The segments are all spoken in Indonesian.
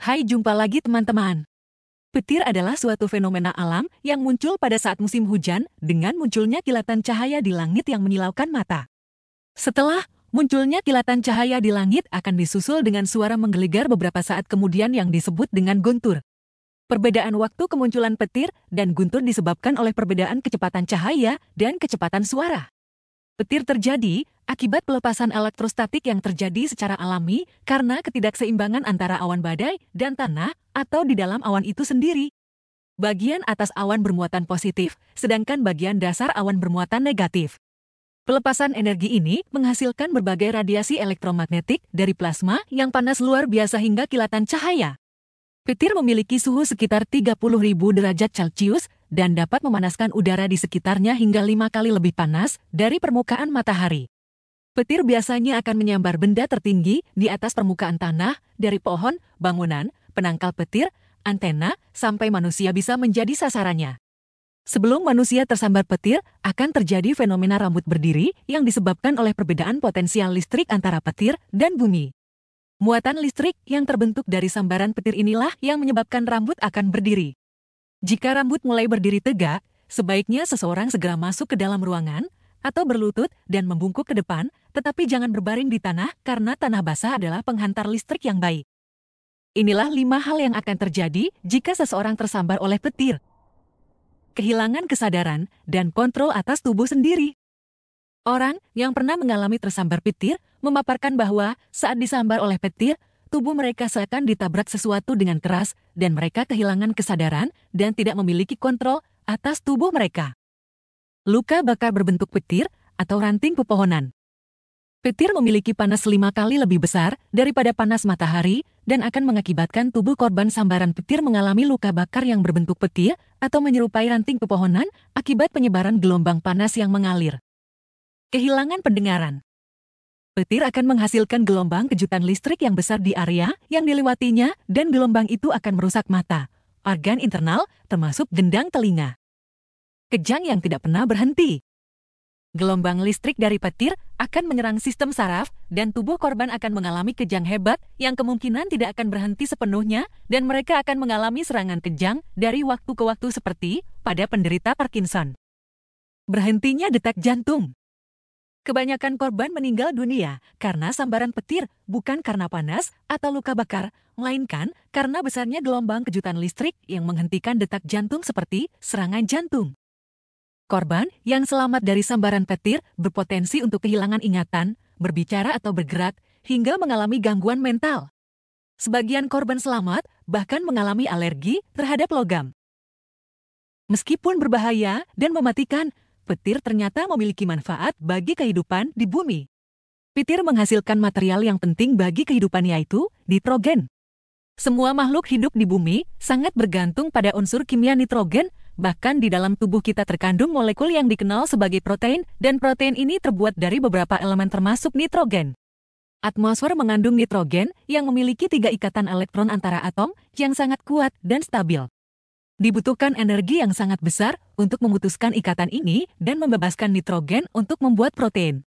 Hai jumpa lagi teman-teman. Petir adalah suatu fenomena alam yang muncul pada saat musim hujan dengan munculnya kilatan cahaya di langit yang menyilaukan mata. Setelah munculnya kilatan cahaya di langit akan disusul dengan suara menggelegar beberapa saat kemudian yang disebut dengan guntur. Perbedaan waktu kemunculan petir dan guntur disebabkan oleh perbedaan kecepatan cahaya dan kecepatan suara. Petir terjadi akibat pelepasan elektrostatik yang terjadi secara alami karena ketidakseimbangan antara awan badai dan tanah atau di dalam awan itu sendiri. Bagian atas awan bermuatan positif, sedangkan bagian dasar awan bermuatan negatif. Pelepasan energi ini menghasilkan berbagai radiasi elektromagnetik dari plasma yang panas luar biasa hingga kilatan cahaya. Petir memiliki suhu sekitar 30.000 derajat Celcius dan dapat memanaskan udara di sekitarnya hingga lima kali lebih panas dari permukaan matahari. Petir biasanya akan menyambar benda tertinggi di atas permukaan tanah, dari pohon, bangunan, penangkal petir, antena, sampai manusia bisa menjadi sasarannya. Sebelum manusia tersambar petir, akan terjadi fenomena rambut berdiri yang disebabkan oleh perbedaan potensial listrik antara petir dan bumi. Muatan listrik yang terbentuk dari sambaran petir inilah yang menyebabkan rambut akan berdiri. Jika rambut mulai berdiri tegak, sebaiknya seseorang segera masuk ke dalam ruangan atau berlutut dan membungkuk ke depan, tetapi jangan berbaring di tanah karena tanah basah adalah penghantar listrik yang baik. Inilah lima hal yang akan terjadi jika seseorang tersambar oleh petir. Kehilangan kesadaran dan kontrol atas tubuh sendiri. Orang yang pernah mengalami tersambar petir memaparkan bahwa saat disambar oleh petir, Tubuh mereka seakan ditabrak sesuatu dengan keras dan mereka kehilangan kesadaran dan tidak memiliki kontrol atas tubuh mereka. Luka bakar berbentuk petir atau ranting pepohonan. Petir memiliki panas lima kali lebih besar daripada panas matahari dan akan mengakibatkan tubuh korban sambaran petir mengalami luka bakar yang berbentuk petir atau menyerupai ranting pepohonan akibat penyebaran gelombang panas yang mengalir. Kehilangan pendengaran Petir akan menghasilkan gelombang kejutan listrik yang besar di area yang dilewatinya dan gelombang itu akan merusak mata, organ internal, termasuk gendang telinga. Kejang yang tidak pernah berhenti. Gelombang listrik dari petir akan menyerang sistem saraf dan tubuh korban akan mengalami kejang hebat yang kemungkinan tidak akan berhenti sepenuhnya dan mereka akan mengalami serangan kejang dari waktu ke waktu seperti pada penderita Parkinson. Berhentinya detak jantung. Kebanyakan korban meninggal dunia karena sambaran petir, bukan karena panas atau luka bakar, melainkan karena besarnya gelombang kejutan listrik yang menghentikan detak jantung seperti serangan jantung. Korban yang selamat dari sambaran petir berpotensi untuk kehilangan ingatan, berbicara atau bergerak, hingga mengalami gangguan mental. Sebagian korban selamat bahkan mengalami alergi terhadap logam. Meskipun berbahaya dan mematikan, petir ternyata memiliki manfaat bagi kehidupan di bumi. Petir menghasilkan material yang penting bagi kehidupan yaitu nitrogen. Semua makhluk hidup di bumi sangat bergantung pada unsur kimia nitrogen, bahkan di dalam tubuh kita terkandung molekul yang dikenal sebagai protein, dan protein ini terbuat dari beberapa elemen termasuk nitrogen. Atmosfer mengandung nitrogen yang memiliki tiga ikatan elektron antara atom yang sangat kuat dan stabil. Dibutuhkan energi yang sangat besar untuk memutuskan ikatan ini dan membebaskan nitrogen untuk membuat protein.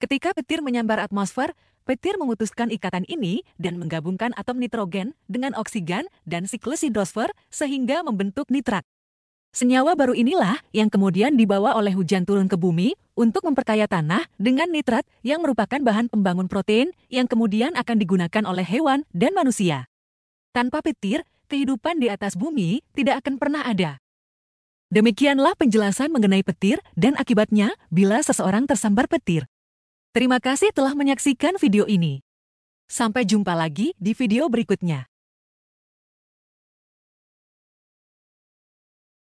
Ketika petir menyambar atmosfer, petir memutuskan ikatan ini dan menggabungkan atom nitrogen dengan oksigen dan siklus hidrosfer sehingga membentuk nitrat. Senyawa baru inilah yang kemudian dibawa oleh hujan turun ke bumi untuk memperkaya tanah dengan nitrat yang merupakan bahan pembangun protein yang kemudian akan digunakan oleh hewan dan manusia. Tanpa petir, kehidupan di atas bumi tidak akan pernah ada. Demikianlah penjelasan mengenai petir dan akibatnya bila seseorang tersambar petir. Terima kasih telah menyaksikan video ini. Sampai jumpa lagi di video berikutnya.